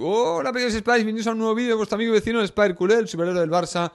Hola pequeños Spice, bienvenidos a un nuevo vídeo de vuestro amigo vecino Spider Culé, el superhéroe del Barça,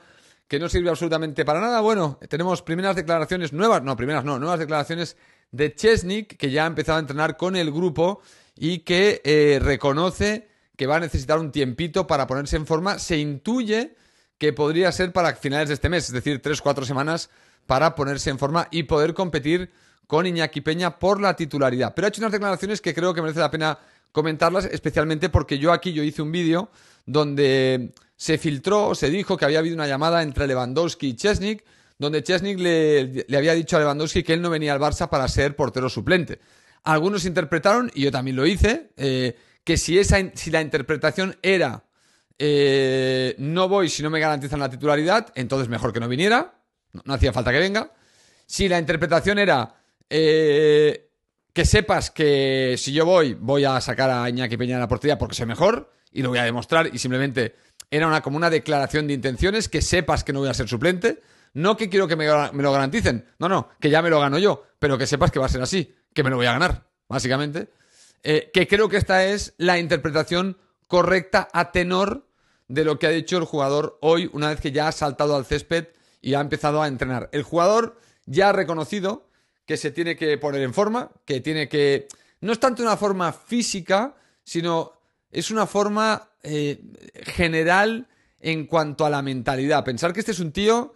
que no sirve absolutamente para nada. Bueno, tenemos primeras declaraciones nuevas, no, primeras no, nuevas declaraciones de Chesnik, que ya ha empezado a entrenar con el grupo y que eh, reconoce que va a necesitar un tiempito para ponerse en forma. Se intuye que podría ser para finales de este mes, es decir, 3-4 semanas para ponerse en forma y poder competir con Iñaki Peña por la titularidad. Pero ha hecho unas declaraciones que creo que merece la pena comentarlas, especialmente porque yo aquí yo hice un vídeo donde se filtró, se dijo que había habido una llamada entre Lewandowski y Chesnik, donde Chesnik le, había dicho a Lewandowski que él no venía al Barça para ser portero suplente. Algunos interpretaron, y yo también lo hice, eh, que si, esa, si la interpretación era eh, no voy si no me garantizan la titularidad, entonces mejor que no viniera, no, hacía falta que venga. Si la interpretación era eh, que sepas que si yo voy, voy a sacar a Iñaki Peña de la portería porque sé mejor y lo voy a demostrar y simplemente era una, como una declaración de intenciones, que sepas que no voy a ser suplente, no que quiero que me, lo garanticen, no, no, que ya me lo gano yo, pero que sepas que va a ser así, que me lo voy a ganar, básicamente. Eh, que creo que esta es la interpretación correcta a tenor de lo que ha dicho el jugador hoy, una vez que ya ha saltado al césped y ha empezado a entrenar. El jugador ya ha reconocido que se tiene que poner en forma, que tiene que... No es tanto una forma física, sino es una forma eh, general en cuanto a la mentalidad. Pensar que este es un tío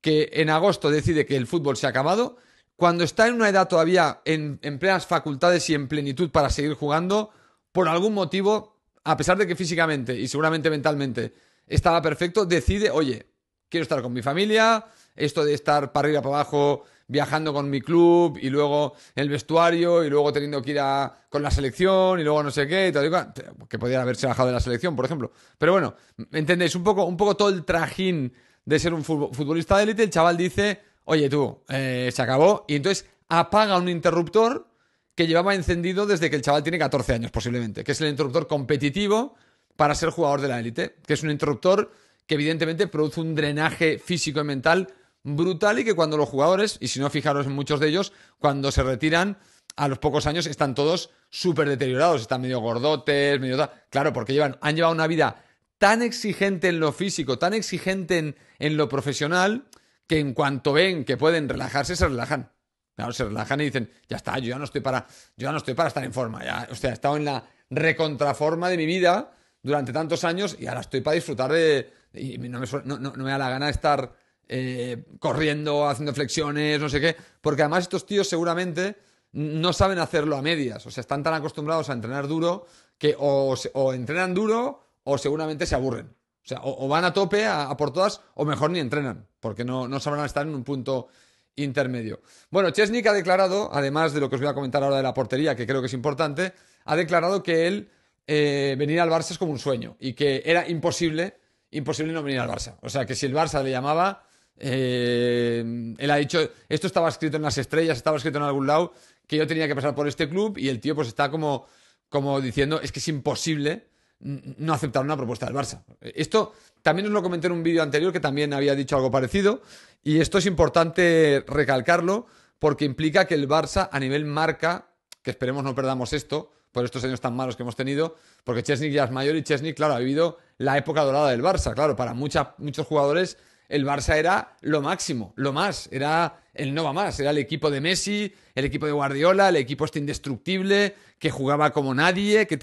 que en agosto decide que el fútbol se ha acabado, cuando está en una edad todavía en, plenas facultades y en plenitud para seguir jugando, por algún motivo, a pesar de que físicamente y seguramente mentalmente estaba perfecto, decide, oye, quiero estar con mi familia, esto de estar para arriba, para abajo, viajando con mi club y luego el vestuario y luego teniendo que ir a, con la selección y luego no sé qué, y que pudiera haberse bajado de la selección, por ejemplo. Pero bueno, entendéis, un poco, un poco todo el trajín de ser un futbolista de élite, el chaval dice, oye tú, eh, se acabó, y entonces apaga un interruptor que llevaba encendido desde que el chaval tiene 14 años posiblemente, que es el interruptor competitivo para ser jugador de la élite, que es un interruptor que evidentemente produce un drenaje físico y mental brutal y que cuando los jugadores, y si no fijaros en muchos de ellos, cuando se retiran a los pocos años están todos súper deteriorados, están medio gordotes, medio Claro, porque llevan, han llevado una vida tan exigente en lo físico, tan exigente en, lo profesional, que en cuanto ven que pueden relajarse, se relajan. Claro, se relajan y dicen, ya está, yo ya no estoy para, yo ya no estoy para estar en forma. Ya, o sea, he estado en la recontraforma de mi vida durante tantos años y ahora estoy para disfrutar de. Y no me, no me da la gana estar eh, corriendo, haciendo flexiones, no sé qué, porque además estos tíos seguramente no saben hacerlo a medias, o sea, están tan acostumbrados a entrenar duro que o, entrenan duro o seguramente se aburren. O sea, o, van a tope a, por todas o mejor ni entrenan, porque no, no sabrán estar en un punto intermedio. Bueno, Chesnik ha declarado, además de lo que os voy a comentar ahora de la portería, que creo que es importante, ha declarado que él eh, venir al Barça es como un sueño y que era imposible, imposible no venir al Barça. O sea, que si el Barça le llamaba, eh, él ha dicho, esto estaba escrito en las estrellas, estaba escrito en algún lado, que yo tenía que pasar por este club y el tío pues está como, como diciendo, es que es imposible no aceptar una propuesta del Barça. Esto también os lo comenté en un vídeo anterior que también había dicho algo parecido y esto es importante recalcarlo porque implica que el Barça a nivel marca, que esperemos no perdamos esto por estos años tan malos que hemos tenido, porque Chesnik ya es mayor y Chesney, claro, ha vivido la época dorada del Barça, claro, para muchos jugadores el Barça era lo máximo, lo más, era el no va más, era el equipo de Messi, el equipo de Guardiola, el equipo este indestructible, que jugaba como nadie, que,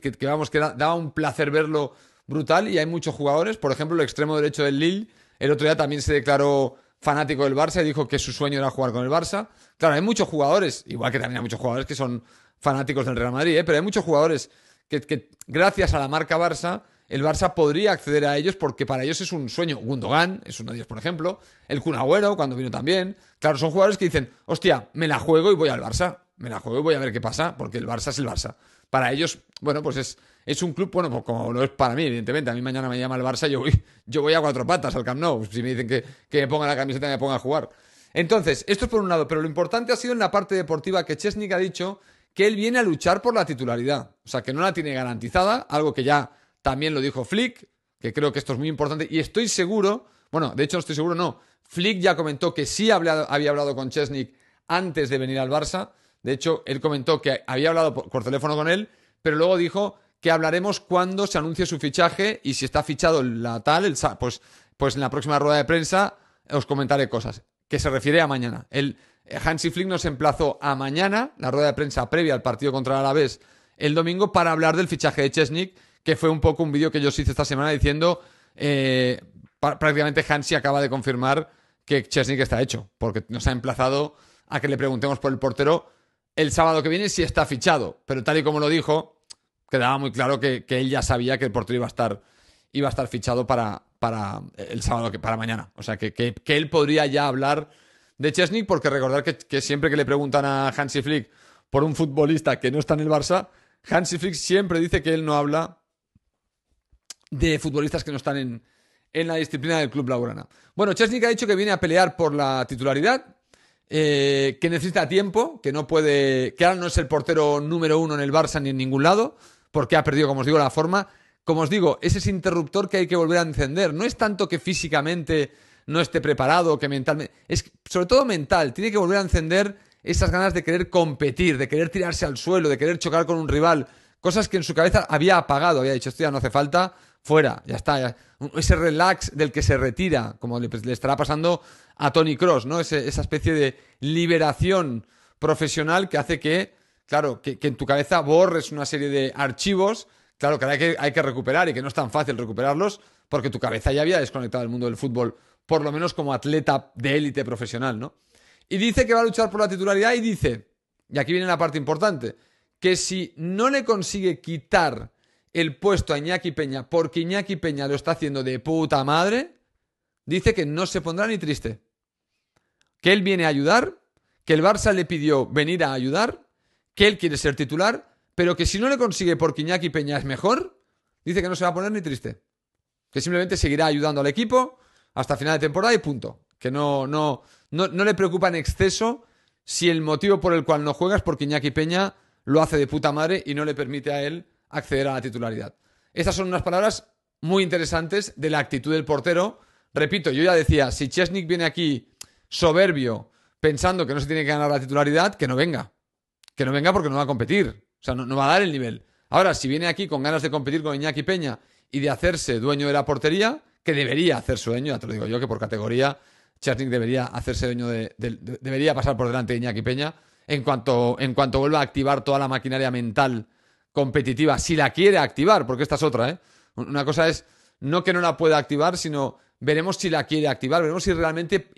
daba un placer verlo brutal y hay muchos jugadores, por ejemplo el extremo derecho del Lille, el otro día también se declaró fanático del Barça y dijo que su sueño era jugar con el Barça. Claro, hay muchos jugadores, igual que también hay muchos jugadores que son fanáticos del Real Madrid, ¿eh? pero hay muchos jugadores que gracias a la marca Barça el Barça podría acceder a ellos porque para ellos es un sueño. Gundogan es uno de ellos, por ejemplo. El Kun cuando vino también. Claro, son jugadores que dicen, hostia, me la juego y voy al Barça. Me la juego y voy a ver qué pasa, porque el Barça es el Barça. Para ellos, bueno, pues es, un club, bueno, pues como lo es para mí, evidentemente. A mí mañana me llama el Barça y yo voy, yo voy a cuatro patas al Camp Nou. Si me dicen que, que me ponga la camiseta y me ponga a jugar. Entonces, esto es por un lado, pero lo importante ha sido en la parte deportiva que Chesnik ha dicho que él viene a luchar por la titularidad. O sea, que no la tiene garantizada, algo que ya también lo dijo Flick, que creo que esto es muy importante. Y estoy seguro, bueno, de hecho no estoy seguro, no. Flick ya comentó que sí había hablado con Chesnik antes de venir al Barça. De hecho, él comentó que había hablado por teléfono con él, pero luego dijo que hablaremos cuando se anuncie su fichaje y si está fichado la tal, el, pues, pues en la próxima rueda de prensa os comentaré cosas. Que se refiere a mañana. El eh, Hansi Flick nos emplazó a mañana, la rueda de prensa previa al partido contra el Alavés el domingo, para hablar del fichaje de Chesnik que fue un poco un vídeo que yo os hice esta semana diciendo eh, prácticamente Hansi acaba de confirmar que Chesnik está hecho, porque nos ha emplazado a que le preguntemos por el portero el sábado que viene si está fichado, pero tal y como lo dijo, quedaba muy claro que, él ya sabía que el portero iba a estar, iba a estar fichado para, para el sábado, que, para mañana. O sea, que, él podría ya hablar de Chesnik, porque recordar que, que, siempre que le preguntan a Hansi Flick por un futbolista que no está en el Barça, Hansi Flick siempre dice que él no habla de futbolistas que no están en, en la disciplina del club laurana. Bueno, Chesnik ha dicho que viene a pelear por la titularidad, eh, que necesita tiempo, que no puede, que ahora no es el portero número uno en el Barça ni en ningún lado, porque ha perdido, como os digo, la forma. Como os digo, es ese interruptor que hay que volver a encender. No es tanto que físicamente no esté preparado, que mentalmente, es sobre todo mental. Tiene que volver a encender esas ganas de querer competir, de querer tirarse al suelo, de querer chocar con un rival, cosas que en su cabeza había apagado, había dicho esto ya no hace falta fuera, ya está. Ese relax del que se retira, como le, pues, estará pasando a Tony Cross, ¿no? esa especie de liberación profesional que hace que, claro, que, en tu cabeza borres una serie de archivos, claro, que hay, que hay que recuperar y que no es tan fácil recuperarlos, porque tu cabeza ya había desconectado del mundo del fútbol, por lo menos como atleta de élite profesional, ¿no? Y dice que va a luchar por la titularidad y dice, y aquí viene la parte importante, que si no le consigue quitar el puesto a Iñaki Peña porque Iñaki Peña lo está haciendo de puta madre, dice que no se pondrá ni triste. Que él viene a ayudar, que el Barça le pidió venir a ayudar, que él quiere ser titular, pero que si no le consigue porque Iñaki Peña es mejor, dice que no se va a poner ni triste. Que simplemente seguirá ayudando al equipo hasta final de temporada y punto. Que no, no, no, le preocupa en exceso si el motivo por el cual no juegas porque Iñaki Peña lo hace de puta madre y no le permite a él acceder a la titularidad. Estas son unas palabras muy interesantes de la actitud del portero. Repito, yo ya decía, si Chesnik viene aquí soberbio, pensando que no se tiene que ganar la titularidad, que no venga. Que no venga porque no va a competir. O sea, no, va a dar el nivel. Ahora, si viene aquí con ganas de competir con Iñaki Peña y de hacerse dueño de la portería, que debería hacer dueño, ya te lo digo yo, que por categoría Chesnik debería hacerse dueño debería pasar por delante de Iñaki Peña en cuanto, en cuanto vuelva a activar toda la maquinaria mental competitiva, si la quiere activar, porque esta es otra, ¿eh? Una cosa es no que no la pueda activar, sino veremos si la quiere activar, veremos si realmente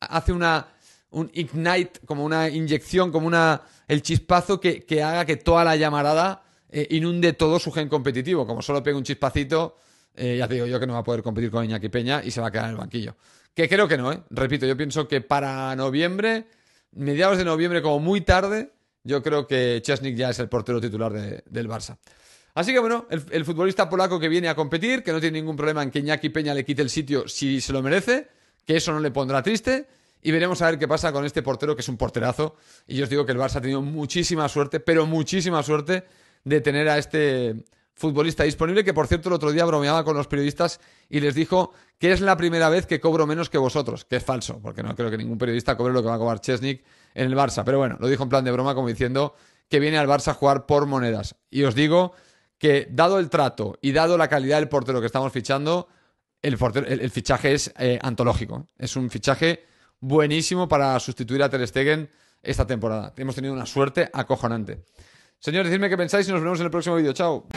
hace una un ignite, como una inyección, como una el chispazo que, haga que toda la llamarada eh, inunde todo su gen competitivo. Como solo pega un chispacito, eh, ya digo yo que no va a poder competir con Iñaki Peña y se va a quedar en el banquillo. Que creo que no, ¿eh? Repito, yo pienso que para noviembre, mediados de noviembre, como muy tarde, yo creo que Chesnik ya es el portero titular del Barça. Así que bueno, el, el, futbolista polaco que viene a competir, que no tiene ningún problema en que Iñaki Peña le quite el sitio si se lo merece, que eso no le pondrá triste. Y veremos a ver qué pasa con este portero, que es un porterazo. Y yo os digo que el Barça ha tenido muchísima suerte, pero muchísima suerte de tener a este futbolista disponible, que por cierto el otro día bromeaba con los periodistas y les dijo que es la primera vez que cobro menos que vosotros, que es falso, porque no creo que ningún periodista cobre lo que va a cobrar Chesnik en el Barça. Pero bueno, lo dijo en plan de broma como diciendo que viene al Barça a jugar por monedas. Y os digo que dado el trato y dado la calidad del portero que estamos fichando, el, fichaje es eh, antológico. Es un fichaje buenísimo para sustituir a Ter Stegen esta temporada. Hemos tenido una suerte acojonante. Señor, decidme qué pensáis y nos vemos en el próximo vídeo. Chao.